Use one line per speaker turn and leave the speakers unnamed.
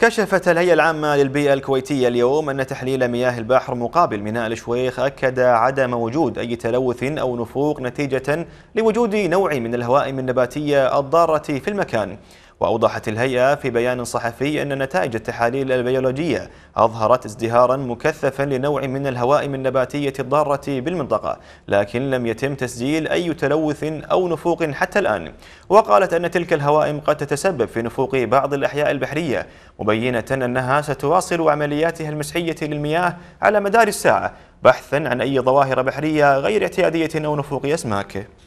كشفت الهيئة العامة للبيئة الكويتية اليوم أن تحليل مياه البحر مقابل ميناء الشويخ أكد عدم وجود أي تلوث أو نفوق نتيجة لوجود نوع من الهوائم النباتية الضارة في المكان وأوضحت الهيئة في بيان صحفي أن نتائج التحاليل البيولوجية أظهرت ازدهارا مكثفا لنوع من الهوائم النباتية الضارة بالمنطقة لكن لم يتم تسجيل أي تلوث أو نفوق حتى الآن وقالت أن تلك الهوائم قد تتسبب في نفوق بعض الأحياء البحرية مبينة أنها ستواصل عملياتها المسحية للمياه على مدار الساعة بحثا عن أي ظواهر بحرية غير اعتيادية أو نفوق أسماك